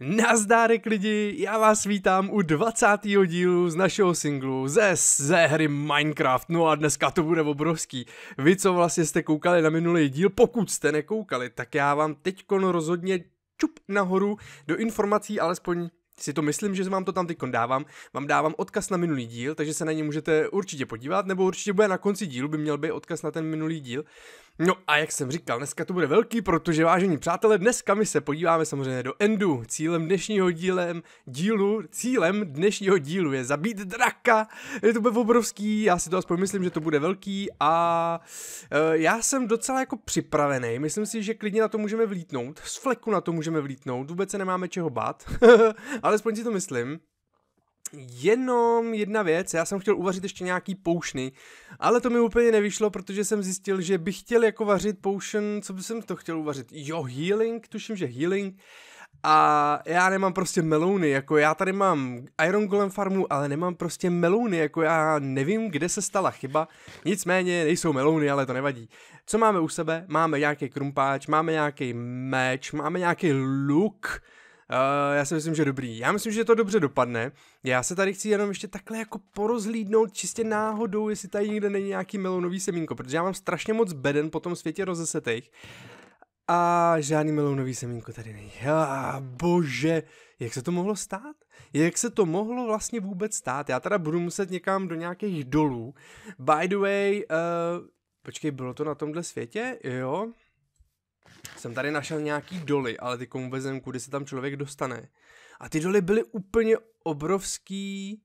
Nazdárek lidi, já vás vítám u 20. dílu z našeho singlu ze, ze hry Minecraft, no a dneska to bude obrovský. Vy, co vlastně jste koukali na minulý díl, pokud jste nekoukali, tak já vám teďkon rozhodně čup nahoru do informací, alespoň si to myslím, že vám to tam teď dávám. Vám dávám odkaz na minulý díl, takže se na ně můžete určitě podívat, nebo určitě bude na konci dílu, by měl být odkaz na ten minulý díl. No a jak jsem říkal, dneska to bude velký, protože vážení přátelé, dneska my se podíváme samozřejmě do Endu. Cílem dnešního dílem, dílu, cílem dnešního dílu je zabít draka. Je to bude obrovský, já si to aspoň myslím, že to bude velký a e, já jsem docela jako připravený. Myslím si, že klidně na to můžeme vlítnout, z fleku na to můžeme vlítnout, vůbec se nemáme čeho bát, Ale aspoň si to myslím. Jenom jedna věc, já jsem chtěl uvařit ještě nějaký poušny, ale to mi úplně nevyšlo, protože jsem zjistil, že bych chtěl jako vařit poušen, co by jsem to chtěl uvařit, jo healing, tuším, že healing, a já nemám prostě melouny, jako já tady mám Iron Golem farmu, ale nemám prostě melouny, jako já nevím, kde se stala chyba, nicméně nejsou melouny, ale to nevadí. Co máme u sebe? Máme nějaký krumpáč, máme nějaký meč, máme nějaký luk, Uh, já si myslím, že dobrý. Já myslím, že to dobře dopadne. Já se tady chci jenom ještě takhle jako porozlídnout čistě náhodou, jestli tady někde není nějaký melonový semínko, protože já mám strašně moc beden po tom světě rozesetých. A žádný melounový semínko tady není. Ah, bože, jak se to mohlo stát? Jak se to mohlo vlastně vůbec stát? Já teda budu muset někam do nějakých dolů. By the way, uh, počkej, bylo to na tomhle světě? Jo, jsem tady našel nějaký doly, ale ty komu vezem, kudy se tam člověk dostane. A ty doly byly úplně obrovský,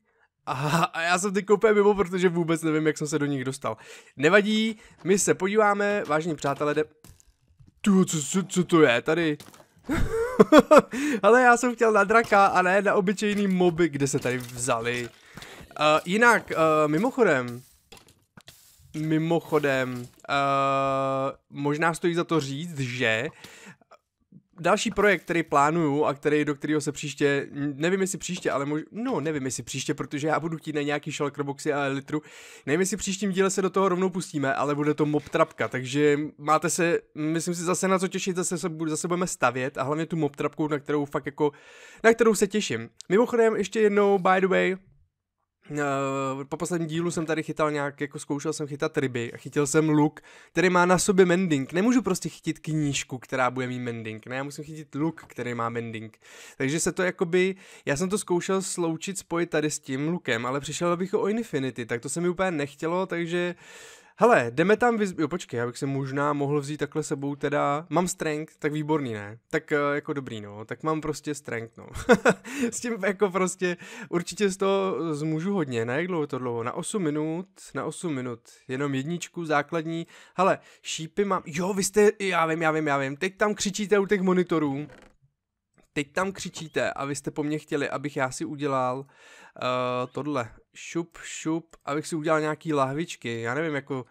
Aha, a já jsem ty koupé mimo, protože vůbec nevím, jak jsem se do nich dostal. Nevadí, my se podíváme, Vážní přátelé, jde... Tu, co, co, co to je tady? Ale já jsem chtěl na draka a ne na obyčejný moby, kde se tady vzali. Uh, jinak, uh, mimochodem, Mimochodem, uh, možná stojí za to říct, že další projekt, který plánuju a který, do kterého se příště, nevím jestli příště, ale mož, no nevím jestli příště, protože já budu chtít na nějaký šalkrboxy a litru. Nevím jestli příštím díle se do toho rovnou pustíme, ale bude to mob trapka, takže máte se, myslím si zase na co těšit, zase, zase budeme stavět a hlavně tu mob trapku, na kterou fakt jako, na kterou se těším. Mimochodem ještě jednou, by the way, Uh, po posledním dílu jsem tady chytal nějak, jako zkoušel jsem chytat ryby a chytil jsem luk, který má na sobě mending. Nemůžu prostě chytit knížku, která bude mít mending, ne, já musím chytit luk, který má mending. Takže se to jakoby, já jsem to zkoušel sloučit, spojit tady s tím lukem, ale přišel bych o Infinity, tak to se mi úplně nechtělo, takže Hele, jdeme tam, vyz... jo počkej, já bych si možná mohl vzít takhle sebou teda, mám strength, tak výborný ne, tak eh, jako dobrý no, tak mám prostě strength no. s tím jako prostě, určitě z toho eh, zmůžu hodně, na jak dlouho to dlouho, na 8 minut, na 8 minut, jenom jedničku základní, hele, šípy mám, jo vy jste, já vím, já vím, já vím, teď tam křičíte u těch monitorů, teď tam křičíte a vy jste po mně chtěli, abych já si udělal uh, tohle, šup, šup, abych si udělal nějaký lahvičky, já nevím, jako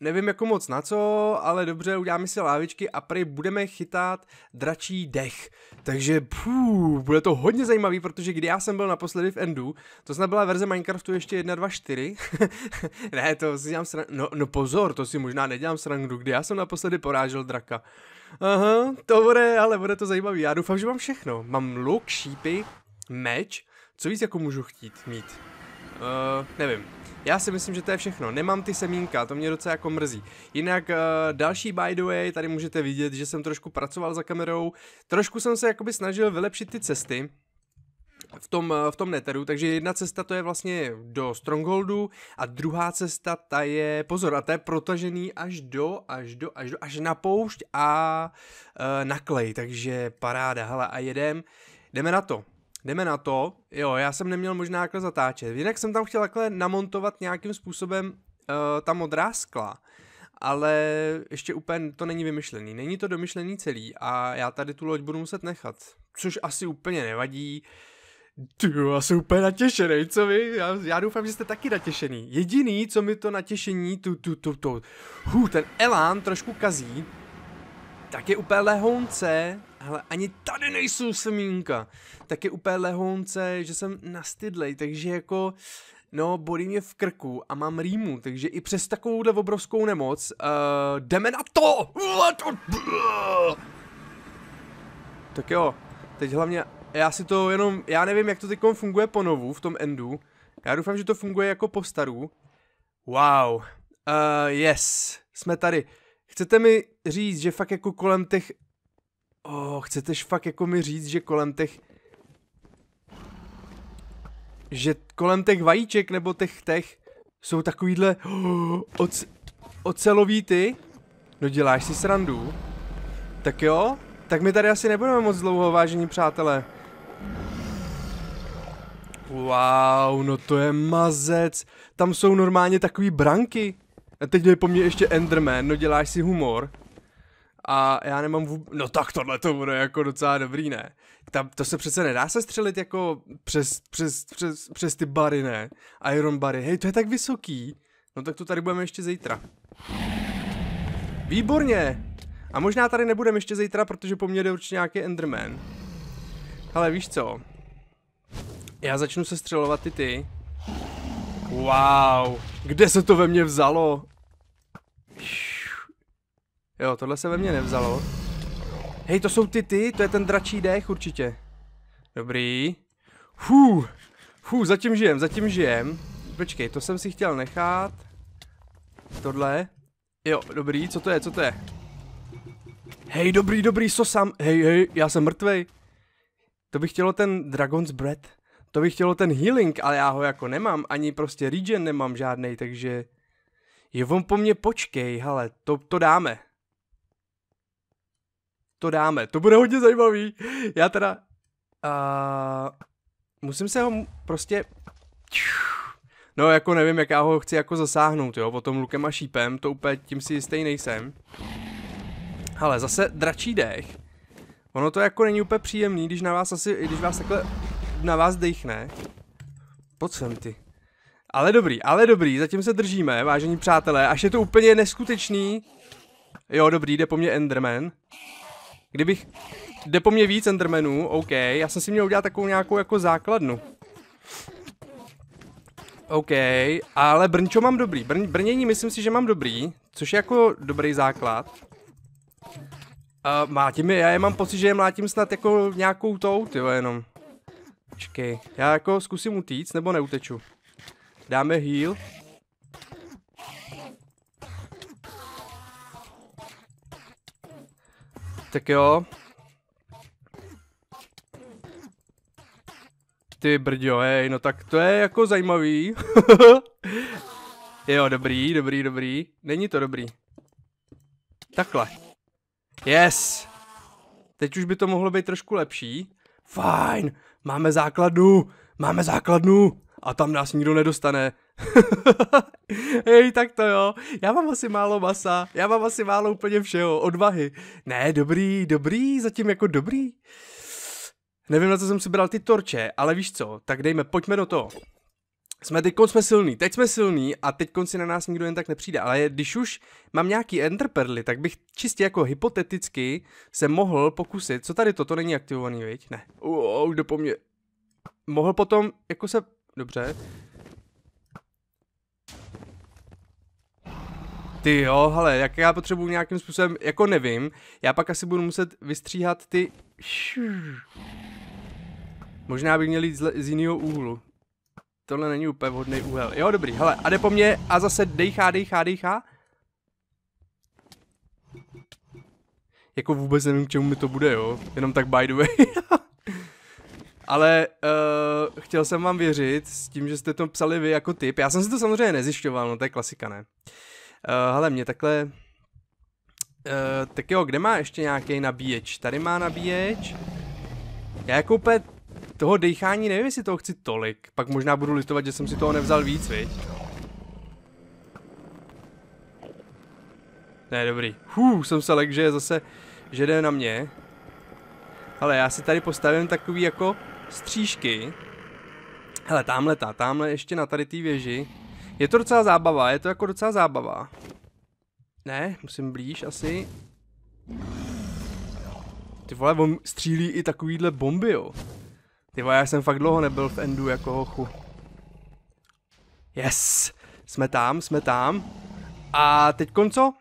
nevím jako moc na co, ale dobře, uděláme si lávičky a prý budeme chytat dračí dech. Takže pů, bude to hodně zajímavý, protože kdy já jsem byl naposledy v Endu, to snad byla verze Minecraftu ještě 1.2.4. ne, to si dělám srandu, no, no pozor, to si možná nedělám srandu, kdy já jsem naposledy porážel draka. Aha, to bude, ale bude to zajímavý. Já doufám, že mám všechno. Mám luk, šípy, meč, co víc jako můžu chtít mít? Uh, nevím, já si myslím, že to je všechno. Nemám ty semínka, to mě docela jako mrzí. Jinak uh, další by the way, tady můžete vidět, že jsem trošku pracoval za kamerou. Trošku jsem se jakoby snažil vylepšit ty cesty, v tom, eh, v tom neteru, takže jedna cesta to je vlastně do Strongholdu a druhá cesta ta je, pozor, a to je protažený až do, až do, až do, až na poušť a e, na klej, takže paráda, hele a jedem, jdeme na to. Jdeme na to. Jo, já jsem neměl možná takhle jako zatáčet. Jinak jsem tam chtěl takhle namontovat nějakým způsobem uh, ta modrá skla. Ale ještě úplně to není vymyšlený. Není to domyšlený celý a já tady tu loď budu muset nechat. Což asi úplně nevadí. Ty, já jsem úplně natěšený, co vy? Já, já doufám, že jste taky natěšený. Jediný, co mi to natěšení, tu, tu, tu, tu, hů, ten elán trošku kazí, tak je úplně lehonce ale ani tady nejsou semínka. Tak je úplně lehounce, že jsem nastydlej, takže jako... No, bolí mě v krku a mám rýmu, takže i přes takovouhle obrovskou nemoc, uh, jdeme na to! Tak jo, teď hlavně, já si to jenom, já nevím, jak to teď funguje ponovu v tom endu. Já doufám, že to funguje jako po staru. Wow, uh, yes, jsme tady. Chcete mi říct, že fakt jako kolem těch Oh, chceteš fakt jako mi říct, že kolem těch... Že kolem těch vajíček nebo těch těch jsou takovýhle oh, oc, ocelový ty? No děláš si srandu? Tak jo, tak my tady asi nebudeme moc dlouho, vážení přátelé. Wow, no to je mazec. Tam jsou normálně takový branky. A teď jde po mně ještě Enderman, no děláš si humor a já nemám vůb... no tak tohle to bude jako docela dobrý, ne? Tam, to se přece nedá se střelit jako přes, přes, přes, přes ty bary, ne? Iron bary, hej, to je tak vysoký. No tak to tady budeme ještě zítra. Výborně! A možná tady nebudeme ještě zítra, protože po mně jde určitě nějaký Enderman. Ale víš co? Já začnu se střelovat ty ty. Wow, kde se to ve mně vzalo? Šš. Jo, tohle se ve mně nevzalo. Hej, to jsou ty ty, to je ten dračí dech určitě. Dobrý. Hů, hů, zatím žijem, zatím žijem. Počkej, to jsem si chtěl nechat. Tohle. Jo, dobrý, co to je, co to je? Hej, dobrý, dobrý, sosam. Hej, hej, já jsem mrtvej. To by chtělo ten Dragon's Breath. To by chtělo ten healing, ale já ho jako nemám, ani prostě regen nemám žádnej, takže... Je on po mně počkej, hele, to, to dáme to dáme. To bude hodně zajímavý. Já teda... Uh, musím se ho prostě... No jako nevím, jak já ho chci jako zasáhnout, jo, potom lukem a šípem, to úplně tím si jistý nejsem. Ale zase dračí dech. Ono to jako není úplně příjemný, když na vás asi, když vás takhle na vás dechne. Pojď sem ty. Ale dobrý, ale dobrý, zatím se držíme, vážení přátelé, až je to úplně neskutečný. Jo, dobrý, jde po mně Enderman. Kdybych... Jde po mně víc Endermenů, OK. Já jsem si měl udělat takovou nějakou jako základnu. OK, ale Brnčo mám dobrý. Brn, brnění myslím si, že mám dobrý, což je jako dobrý základ. Uh, mlátím je, já je mám pocit, že je mlátím snad jako nějakou tou, tyjo, jenom. Čekej, já jako zkusím utíct, nebo neuteču. Dáme heal. Tak jo. Ty brďo, hej, no tak to je jako zajímavý. jo, dobrý, dobrý, dobrý. Není to dobrý. Takhle. Yes! Teď už by to mohlo být trošku lepší. Fajn, máme základnu, máme základnu a tam nás nikdo nedostane. Hej, tak to jo. Já mám asi málo masa, já mám asi málo úplně všeho, odvahy. Ne, dobrý, dobrý, zatím jako dobrý. Nevím, na co jsem si bral ty torče, ale víš co, tak dejme, pojďme do toho. Jsme teď jsme silní, teď jsme silní a teď konci na nás nikdo jen tak nepřijde, ale když už mám nějaký enterperly, tak bych čistě jako hypoteticky se mohl pokusit, co tady toto není aktivovaný, viď? Ne. Uou, kdo po mně? Mohl potom, jako se, dobře, Ty jo, hele, jak já potřebuju nějakým způsobem, jako nevím, já pak asi budu muset vystříhat ty... Možná bych měl jít z, z jiného úhlu. Tohle není úplně vhodný úhel. Jo, dobrý, hele, a jde po mně a zase dejchá, dejchá, dejchá. Jako vůbec nevím, k čemu mi to bude, jo. Jenom tak by the way. Ale uh, chtěl jsem vám věřit s tím, že jste to psali vy jako typ. Já jsem si to samozřejmě nezjišťoval, no to je klasika, ne? Uh, Uh, hele, mě takhle... Uh, tak jo, kde má ještě nějaký nabíječ? Tady má nabíječ. Já jako úplně toho dechání nevím, jestli toho chci tolik. Pak možná budu litovat, že jsem si toho nevzal víc, viď? Ne, dobrý. Hů, jsem se lek, že je zase, že jde na mě. Ale já si tady postavím takový jako střížky. Hele, tamhle ta, tamhle ještě na tady té věži. Je to docela zábava, je to jako docela zábava. Ne, musím blíž asi. Ty vole, on střílí i takovýhle bomby, jo. Ty vole, já jsem fakt dlouho nebyl v endu jako hochu. Yes! Jsme tam, jsme tam. A teď konco?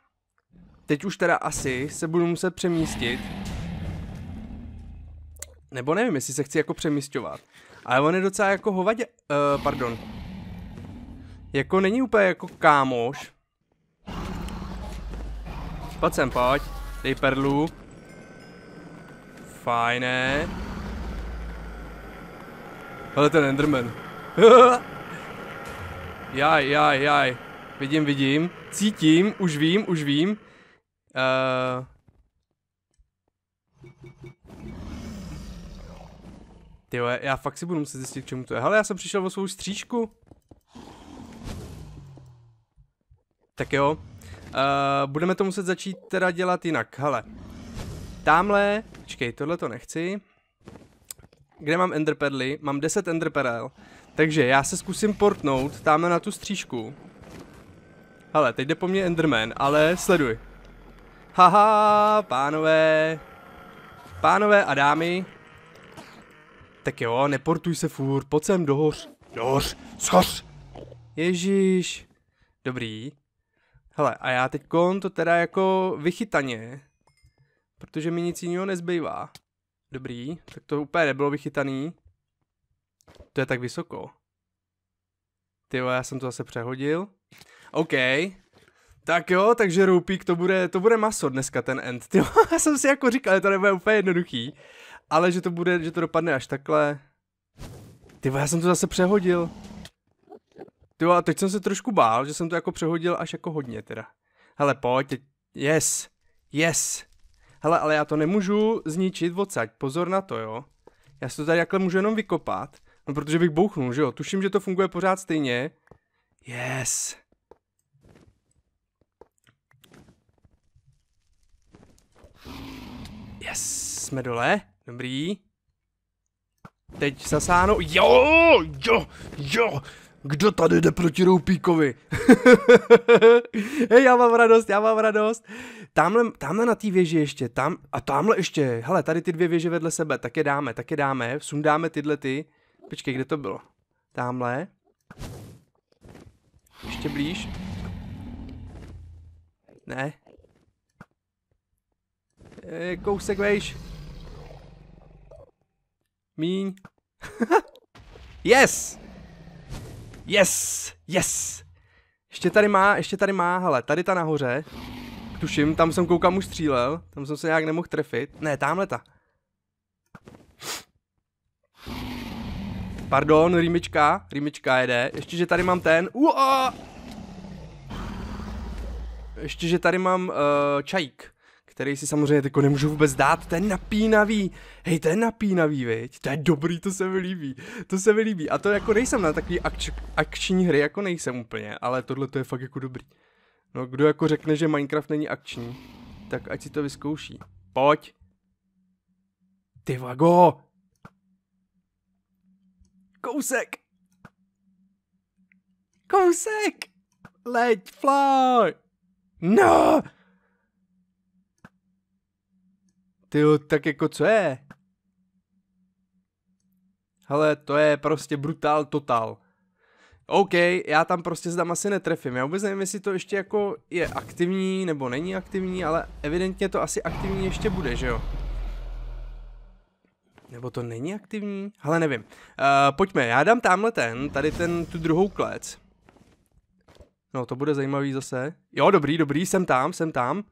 Teď už teda asi se budu muset přemístit. Nebo nevím, jestli se chci jako přemístovat. Ale on je docela jako hovadě... Uh, pardon jako není úplně jako kámoš. Pojď sem, pojď. Dej perlu. Fajné. Ale ten Enderman. jaj, jaj, jaj. Vidím, vidím. Cítím, už vím, už vím. Uh... Eh. Tyjo, já fakt si budu muset zjistit, k čemu to je. Hele, já jsem přišel o svou stříčku. Tak jo, uh, budeme to muset začít teda dělat jinak, hele. Tamhle, počkej, tohle to nechci. Kde mám enderpedly? Mám 10 enderperel. Takže já se zkusím portnout tamhle na tu střížku. Hele, teď jde po mně enderman, ale sleduj. Haha, pánové. Pánové a dámy. Tak jo, neportuj se furt, pojď sem dohoř. Dohoř, schoř. Ježíš. Dobrý, Hele, a já teď kon to teda jako vychytaně, protože mi nic jiného nezbývá. Dobrý, tak to úplně nebylo vychytaný. To je tak vysoko. Ty já jsem to zase přehodil. OK. Tak jo, takže roupík, to bude, to bude maso dneska ten end. Ty já jsem si jako říkal, že to nebude úplně jednoduchý. Ale že to bude, že to dopadne až takhle. Ty já jsem to zase přehodil. Ty a teď jsem se trošku bál, že jsem to jako přehodil až jako hodně teda. Hele, pojď, teď. yes, yes. Hele, ale já to nemůžu zničit odsaď, pozor na to, jo. Já si to tady jakhle můžu jenom vykopat, no protože bych bouchnul, že jo. Tuším, že to funguje pořád stejně. Yes. Yes, jsme dole, dobrý. Teď zasáhnu, jo, jo, jo, kdo tady jde proti Roupíkovi? Hej, já mám radost, já mám radost. Tamhle, tamhle na té věži ještě, tam a tamhle ještě. Hele, tady ty dvě věže vedle sebe, tak je dáme, tak je dáme. Sundáme tyhle ty. Počkej, kde to bylo? Tamhle. Ještě blíž. Ne. E, kousek vejš. Míň. yes! Yes, yes. Ještě tady má, ještě tady má, hele, tady ta nahoře. Tuším, tam jsem koukám už střílel, tam jsem se nějak nemohl trefit. Ne, tamhle ta. Pardon, rýmička, rýmička jede. Ještě, že tady mám ten. Uaa! Ještě, že tady mám uh, čajík který si samozřejmě jako nemůžu vůbec dát, to je napínavý, hej, to je napínavý, viď, to je dobrý, to se mi líbí, to se mi líbí a to jako nejsem na takový akč, akční hry, jako nejsem úplně, ale tohle to je fakt jako dobrý. No, kdo jako řekne, že Minecraft není akční, tak ať si to vyzkouší. Pojď! Ty vago! Kousek! Kousek! Leď, fly! No! Ty jo, tak jako co je? Hele, to je prostě brutál total. OK, já tam prostě zdám asi netrefím. Já vůbec nevím, jestli to ještě jako je aktivní nebo není aktivní, ale evidentně to asi aktivní ještě bude, že jo? Nebo to není aktivní? Ale nevím. Uh, pojďme, já dám tamhle ten, tady ten, tu druhou klec. No, to bude zajímavý zase. Jo, dobrý, dobrý, jsem tam, jsem tam.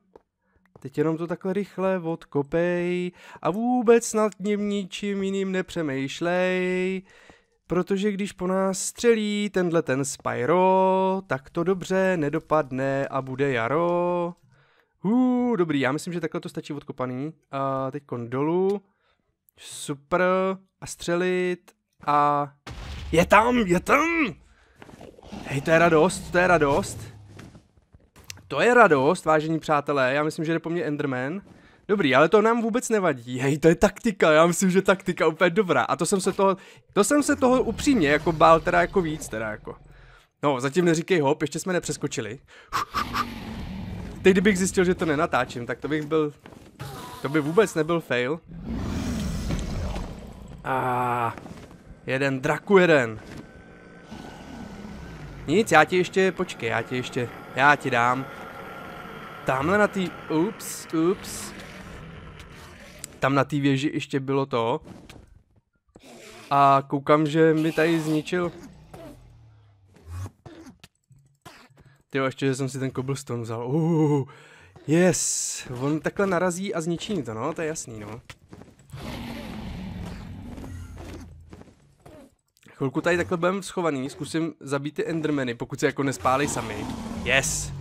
Teď jenom to takhle rychle odkopej a vůbec nad ním ničím jiným nepřemýšlej. Protože když po nás střelí tenhle ten Spyro, tak to dobře nedopadne a bude jaro. Hů, dobrý, já myslím, že takhle to stačí odkopaný. A teď kondolu. Super. A střelit. A... Je tam, je tam! Hej, to je radost, to je radost. To je radost, vážení přátelé, já myslím, že jde po mně Enderman. Dobrý, ale to nám vůbec nevadí. Hej, to je taktika, já myslím, že taktika úplně dobrá. A to jsem se toho, to jsem se toho upřímně jako bál teda jako víc, teda jako. No, zatím neříkej hop, ještě jsme nepřeskočili. Teď kdybych zjistil, že to nenatáčím, tak to bych byl, to by vůbec nebyl fail. A jeden draku jeden. Nic, já ti ještě, počkej, já ti ještě já ti dám. Tamhle na ty, Ups, ups. Tam na té věži ještě bylo to. A koukám, že mi tady zničil. Ty ještě, že jsem si ten cobblestone vzal. Uh, yes, on takhle narazí a zničí to, no, to je jasný, no. Chvilku tady takhle budeme schovaný, zkusím zabít ty endermeny, pokud se jako nespálí sami. Yes!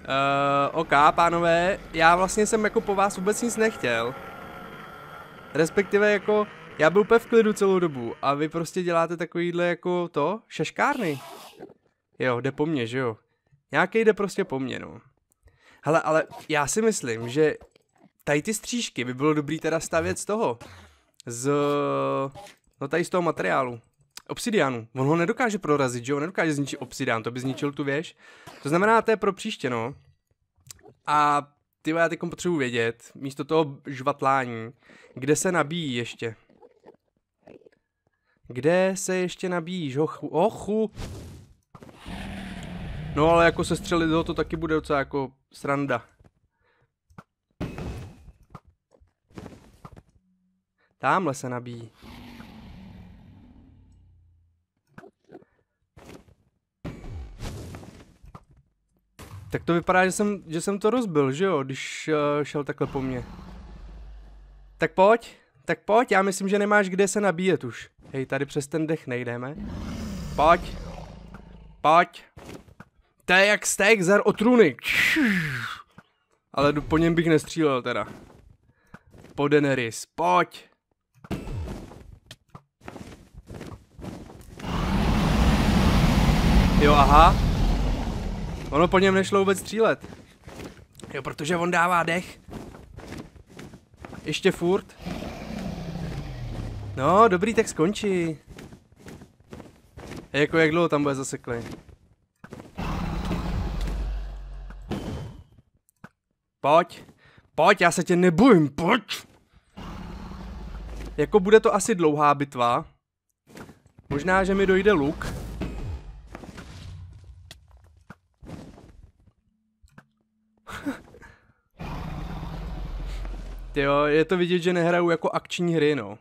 Uh, ok, pánové, já vlastně jsem jako po vás vůbec nic nechtěl. Respektive jako, já byl úplně v klidu celou dobu a vy prostě děláte takovýhle jako to, šeškárny. Jo, jde po mně, že jo. Nějaký jde prostě po mně, no. Hele, ale já si myslím, že tady ty střížky by bylo dobrý teda stavět z toho. Z... No tady z toho materiálu. Obsidianu. On ho nedokáže prorazit, že jo? Nedokáže zničit obsidian, to by zničil tu věž. To znamená, to je pro příště, no. A ty já teď potřebuji vědět, místo toho žvatlání, kde se nabíjí ještě. Kde se ještě nabíjíš, hochu? Ochu! No ale jako se střelit to taky bude docela jako sranda. Tamhle se nabíjí. Tak to vypadá, že jsem, že jsem to rozbil, že jo, když uh, šel takhle po mně. Tak pojď, tak pojď, já myslím, že nemáš kde se nabíjet už. Hej, tady přes ten dech nejdeme. Pojď. Pojď. To je jak steak zar o truny. Ale po něm bych nestřílel teda. Po Daenerys, pojď. Jo, aha. Ono po něm nešlo vůbec střílet. Jo, protože on dává dech. Ještě furt. No, dobrý, tak skončí. Jako jak dlouho tam bude zasekli? Pojď. Pojď, já se tě nebojím, pojď. Jako bude to asi dlouhá bitva. Možná, že mi dojde luk. Prostě, jo, je to vidět, že nehrajou jako akční hry, no.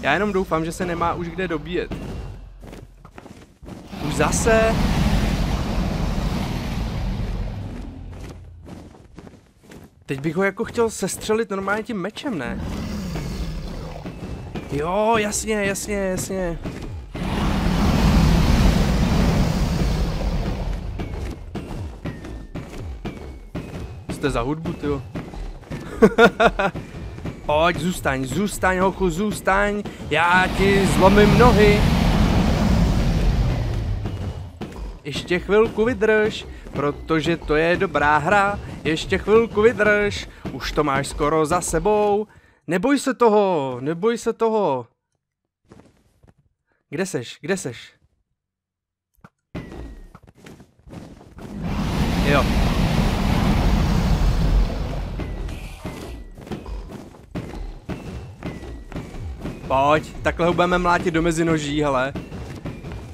Já jenom doufám, že se nemá už kde dobíjet. Už zase? Teď bych ho jako chtěl sestřelit normálně tím mečem, ne? Jo, jasně, jasně, jasně. Jste za hudbu, ty Pojď, zůstaň, zůstaň, hochu, zůstaň. Já ti zlomím nohy. Ještě chvilku vydrž, protože to je dobrá hra. Ještě chvilku vydrž, už to máš skoro za sebou. Neboj se toho, neboj se toho. Kde seš, kde seš? Jo, Pojď, takhle ho budeme mlátit do noží, hele.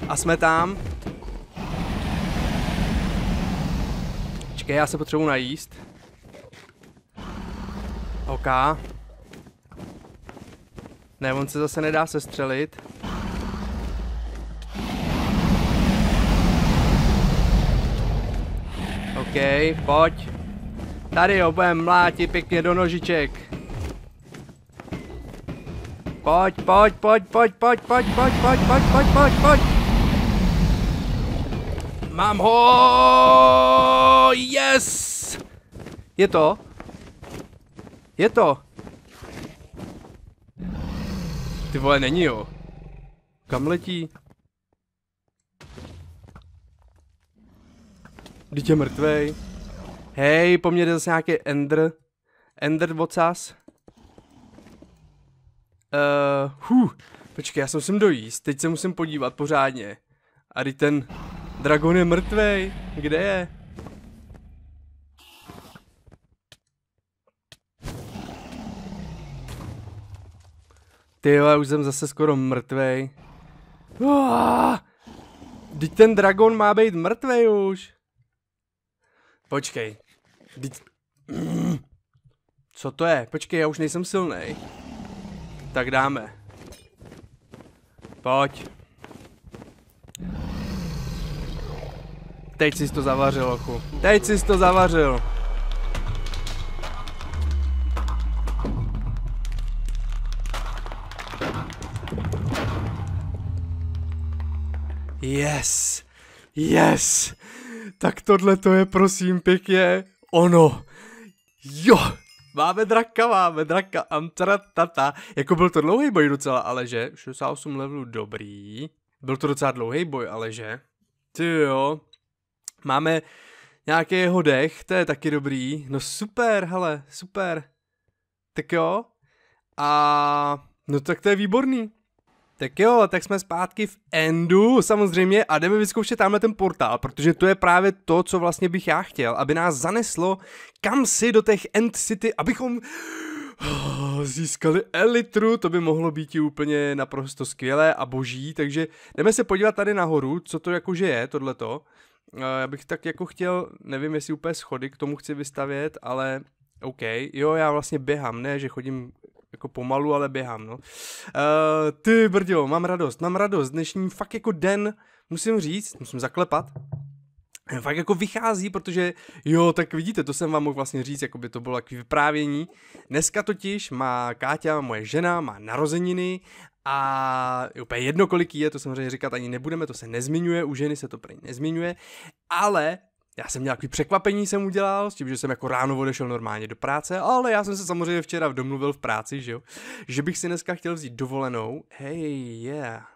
A jsme tam. Čekej, já se potřebuji najíst. OK. Ne, on se zase nedá sestřelit. OK, pojď. Tady ho budeme mlátit pěkně do nožiček. Pojď, pojď, pojď, pojď, pojď, pojď, pojď, pojď, pojď, pojď, pojď, pojď. Mám ho! Yes! Je to? Je to? Ty vole, není jo. Kam letí? Dítě mrtvej. Hej, po mně jde zase nějaký Ender. Ender vocas. Uh, eh, hu, počkej, já se musím dojíst, teď se musím podívat pořádně. A teď ten dragon je mrtvej, kde je? Ty už jsem zase skoro mrtvej. Uah! Teď ten dragon má být mrtvej už. Počkej. Teď... Mm. Co to je? Počkej, já už nejsem silný. Tak dáme. Pojď. Teď jsi to zavařil, ochu. Teď jsi to zavařil. Yes. Yes. Tak tohle to je prosím pěkně ono. Jo, Máme draka, máme draka, tata. Jako byl to dlouhý boj docela, ale že? 68 levelů, dobrý. Byl to docela dlouhý boj, ale že? Ty jo. Máme nějaký jeho dech, to je taky dobrý. No super, hele, super. Tak jo. A no tak to je výborný. Tak jo, tak jsme zpátky v Endu samozřejmě a jdeme vyzkoušet tamhle ten portál, protože to je právě to, co vlastně bych já chtěl, aby nás zaneslo kam si do těch End City, abychom oh, získali elitru, to by mohlo být úplně naprosto skvělé a boží, takže jdeme se podívat tady nahoru, co to jakože je, tohleto. Eh, já bych tak jako chtěl, nevím jestli úplně schody k tomu chci vystavět, ale OK, jo, já vlastně běhám, ne, že chodím jako pomalu, ale běhám, no. Uh, ty brdio, mám radost, mám radost, dnešní fakt jako den, musím říct, musím zaklepat, fakt jako vychází, protože jo, tak vidíte, to jsem vám mohl vlastně říct, jako by to bylo takové vyprávění. Dneska totiž má Káťa, moje žena, má narozeniny a úplně jedno, kolik je, to samozřejmě říkat ani nebudeme, to se nezmiňuje, u ženy se to prý nezmiňuje, ale já jsem nějaký překvapení jsem udělal s tím, že jsem jako ráno odešel normálně do práce, ale já jsem se samozřejmě včera domluvil v práci, že jo, že bych si dneska chtěl vzít dovolenou. Hej, yeah.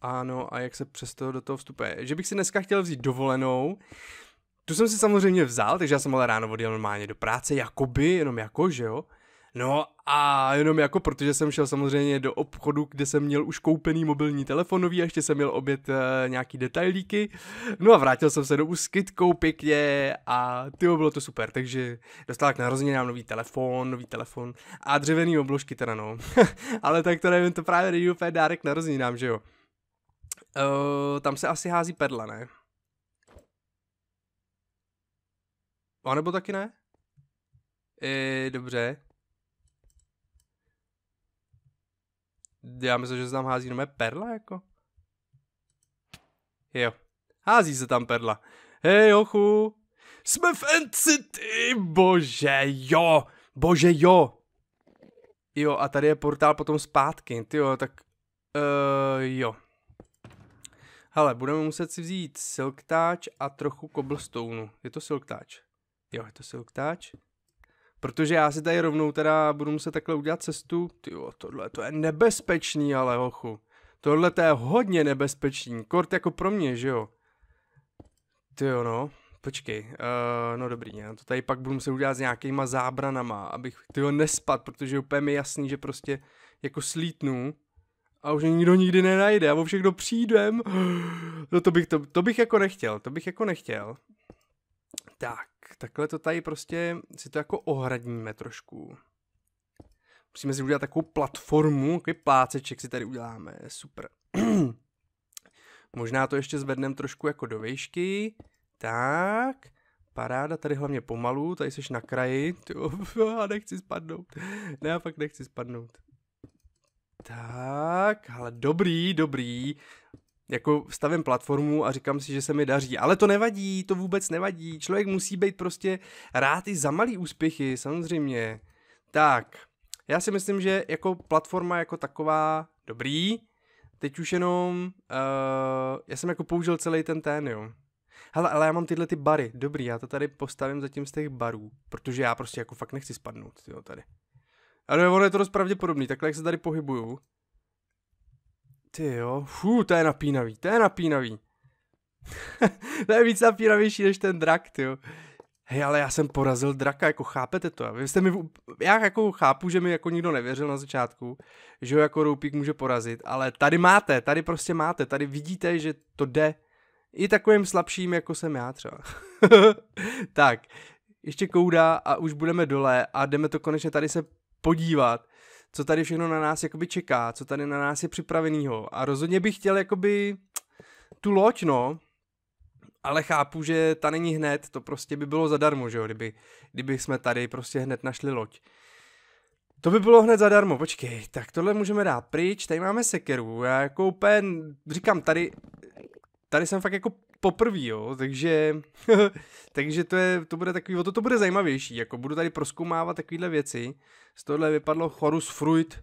Ano, a jak se přesto do toho vstupuje. Že bych si dneska chtěl vzít dovolenou, tu jsem si samozřejmě vzal, takže já jsem ale ráno odjel normálně do práce, jakoby, jenom jako, že jo. No a jenom jako, protože jsem šel samozřejmě do obchodu, kde jsem měl už koupený mobilní telefonový a ještě jsem měl obět e, eh, nějaký detailíky. No a vrátil jsem se do úskytkou pěkně a ty bylo to super, takže dostal k narozeninám nový telefon, nový telefon a dřevěný obložky teda no. Ale tak to nevím, to právě není úplně dárek narozeninám, že jo. E, tam se asi hází perla, ne? A nebo taky ne? E, dobře, já myslím, že se tam hází nové perla, jako. Jo, hází se tam perla. Hej, ochu, jsme v city bože jo, bože jo. Jo, a tady je portál potom zpátky, ty jo, tak uh, jo. Hele, budeme muset si vzít silktáč a trochu cobblestone. Je to silktáč? Jo, je to silktáč. Protože já si tady rovnou teda budu muset takhle udělat cestu. Ty tohle to je nebezpečný, ale hochu. Tohle to je hodně nebezpečný. Kort jako pro mě, že jo? Ty jo, no. Počkej, uh, no dobrý, já to tady pak budu muset udělat s nějakýma zábranama, abych jo nespad, protože úplně mi jasný, že prostě jako slítnu a už nikdo nikdy nenajde a o všechno přijdem. No to bych, to, to bych jako nechtěl, to bych jako nechtěl. Tak, takhle to tady prostě si to jako ohradníme trošku. Musíme si udělat takovou platformu, takový pláceček si tady uděláme, super. Možná to ještě zvedneme trošku jako do výšky, Tak, paráda, tady hlavně pomalu, tady jsi na kraji. a nechci spadnout. Ne, já fakt nechci spadnout. Tak, ale dobrý, dobrý jako stavím platformu a říkám si, že se mi daří. Ale to nevadí, to vůbec nevadí. Člověk musí být prostě rád i za malý úspěchy, samozřejmě. Tak, já si myslím, že jako platforma jako taková dobrý, teď už jenom, uh, já jsem jako použil celý ten ten, jo. Hele, ale já mám tyhle ty bary, dobrý, já to tady postavím zatím z těch barů, protože já prostě jako fakt nechci spadnout, jo, tady. Ale ono je to dost pravděpodobný, takhle jak se tady pohybuju, ty jo, fú, to je napínavý, to je napínavý. to je víc napínavější než ten drak, ty jo. Hej, ale já jsem porazil draka, jako chápete to? Vy jste mi, já jako chápu, že mi jako nikdo nevěřil na začátku, že ho jako roupík může porazit, ale tady máte, tady prostě máte, tady vidíte, že to jde i takovým slabším, jako jsem já třeba. tak, ještě kouda a už budeme dole a jdeme to konečně tady se podívat co tady všechno na nás jakoby čeká, co tady na nás je připravenýho. A rozhodně bych chtěl jakoby tu loď, no, ale chápu, že ta není hned, to prostě by bylo zadarmo, že jo, kdyby, kdyby jsme tady prostě hned našli loď. To by bylo hned zadarmo, počkej, tak tohle můžeme dát pryč, tady máme sekeru, já jako úplně, říkám, tady, tady jsem fakt jako poprvé, jo, takže, takže to, je, to bude takový, o to, to bude zajímavější, jako budu tady proskoumávat takovéhle věci. Z tohle vypadlo chorus Fruit,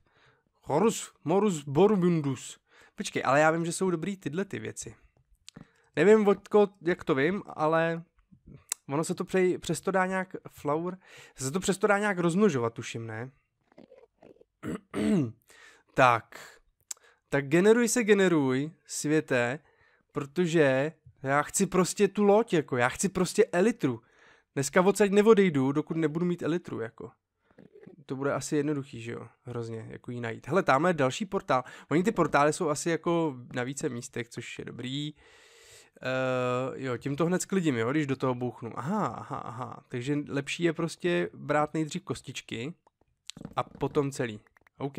chorus Morus Borbundus. Počkej, ale já vím, že jsou dobrý tyhle ty věci. Nevím, vodko, jak to vím, ale ono se to přej, přesto dá nějak flower, se to přesto dá nějak rozmnožovat, tuším, ne? tak, tak generuj se generuj, světe, protože já chci prostě tu loď, jako, já chci prostě elitru. Dneska odsaď neodejdu, dokud nebudu mít elitru, jako. To bude asi jednoduchý, že jo, hrozně, jako ji najít. Hele, tamhle je další portál. Oni ty portály jsou asi jako na více místech, což je dobrý. Uh, jo, tím to hned sklidím, jo, když do toho bouchnu. Aha, aha, aha. Takže lepší je prostě brát nejdřív kostičky a potom celý. OK,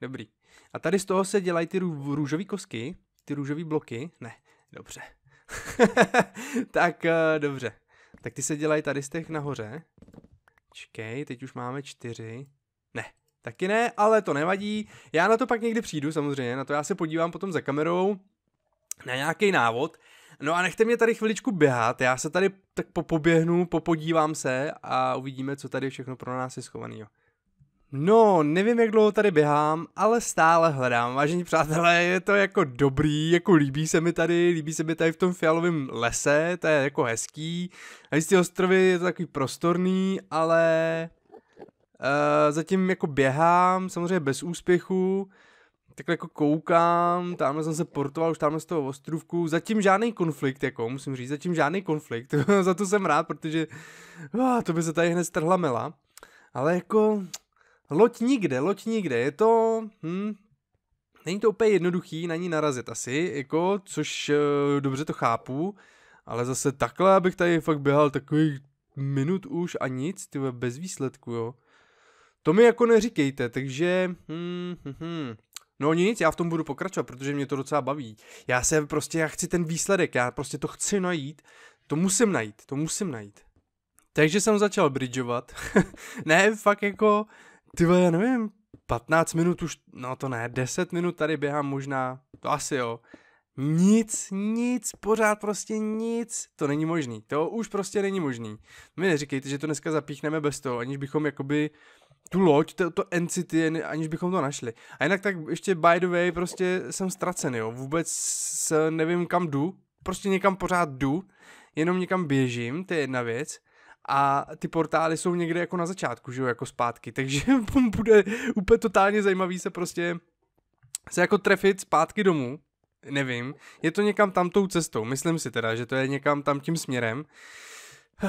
dobrý. A tady z toho se dělají ty růžové kosky, ty růžové bloky. Ne, dobře. tak eh, dobře. Tak ty se dělají tady z těch nahoře. Čkej, teď už máme čtyři. Ne, taky ne, ale to nevadí. Já na to pak někdy přijdu samozřejmě, na to já se podívám potom za kamerou na nějaký návod. No a nechte mě tady chviličku běhat, já se tady tak popoběhnu, popodívám se a uvidíme, co tady všechno pro nás je Jo. No, nevím, jak dlouho tady běhám, ale stále hledám. Vážení přátelé, je to jako dobrý, jako líbí se mi tady, líbí se mi tady v tom fialovém lese, to je jako hezký. A jistě ostrovy je to takový prostorný, ale uh, zatím jako běhám, samozřejmě bez úspěchu. Takhle jako koukám, tamhle jsem se portoval už tamhle z toho ostrovku, zatím žádný konflikt, jako musím říct, zatím žádný konflikt, za to jsem rád, protože oh, to by se tady hned strhla mela. Ale jako, Loď nikde, loď nikde, je to... Hm, není to úplně jednoduchý na ní narazit asi, jako, což e, dobře to chápu, ale zase takhle, abych tady fakt běhal takový minut už a nic, ty bez výsledku, jo. To mi jako neříkejte, takže... Hm, hm, hm. No nic, já v tom budu pokračovat, protože mě to docela baví. Já se prostě, já chci ten výsledek, já prostě to chci najít. To musím najít, to musím najít. Takže jsem začal bridgeovat. ne, fakt jako, ty já nevím, 15 minut už, no to ne, 10 minut tady běhám možná, to asi jo. Nic, nic, pořád prostě nic, to není možný, to už prostě není možný. No My neříkejte, že to dneska zapíchneme bez toho, aniž bychom jakoby tu loď, to, to NCT, aniž bychom to našli. A jinak tak ještě by the way, prostě jsem ztracen, jo, vůbec nevím kam jdu, prostě někam pořád jdu, jenom někam běžím, to je jedna věc a ty portály jsou někde jako na začátku, že jo, jako zpátky, takže bude úplně totálně zajímavý se prostě se jako trefit zpátky domů, nevím, je to někam tam tou cestou, myslím si teda, že to je někam tam tím směrem.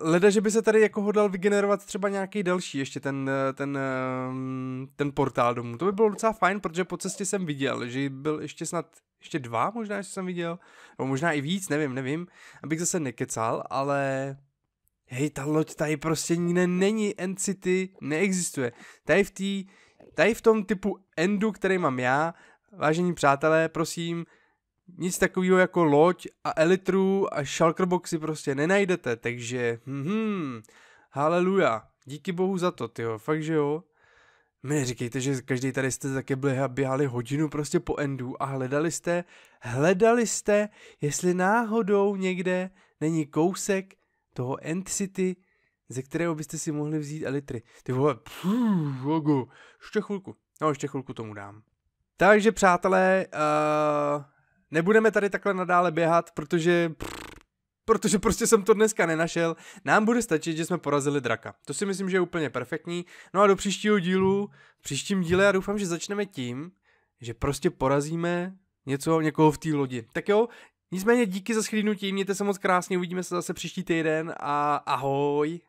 Leda, že by se tady jako hodlal vygenerovat třeba nějaký další, ještě ten, ten, ehm, ten portál domů. To by bylo docela fajn, protože po cestě jsem viděl, že byl ještě snad ještě dva možná, že jsem viděl, nebo možná i víc, nevím, nevím, abych zase nekecal, ale hej, ta loď tady prostě nikde není, N-City neexistuje. Tady v, tý, tady v tom typu endu, který mám já, vážení přátelé, prosím, nic takového jako loď a elitru a shulkerboxy prostě nenajdete, takže hm, haleluja, díky bohu za to, tyjo, fakt že jo. My neříkejte, že každý tady jste také byli a běhali hodinu prostě po endu a hledali jste, hledali jste, jestli náhodou někde není kousek toho Entity, ze kterého byste si mohli vzít elitry. Ty vole, pff, logo. ještě chvilku. No, ještě chvilku tomu dám. Takže přátelé, uh, nebudeme tady takhle nadále běhat, protože... Pff, protože prostě jsem to dneska nenašel. Nám bude stačit, že jsme porazili draka. To si myslím, že je úplně perfektní. No a do příštího dílu, v příštím díle já doufám, že začneme tím, že prostě porazíme něco, někoho v té lodi. Tak jo, Nicméně díky za schlídnutí, mějte se moc krásně, uvidíme se zase příští týden a ahoj.